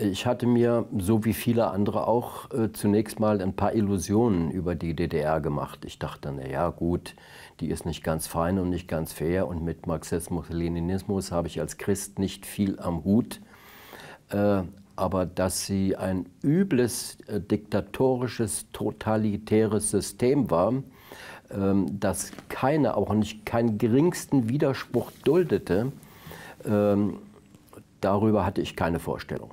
Ich hatte mir, so wie viele andere auch, äh, zunächst mal ein paar Illusionen über die DDR gemacht. Ich dachte, na ja, gut, die ist nicht ganz fein und nicht ganz fair und mit Marxismus, Leninismus habe ich als Christ nicht viel am Hut. Äh, aber dass sie ein übles, äh, diktatorisches, totalitäres System war, ähm, das keine, auch nicht keinen geringsten Widerspruch duldete, ähm, darüber hatte ich keine Vorstellung.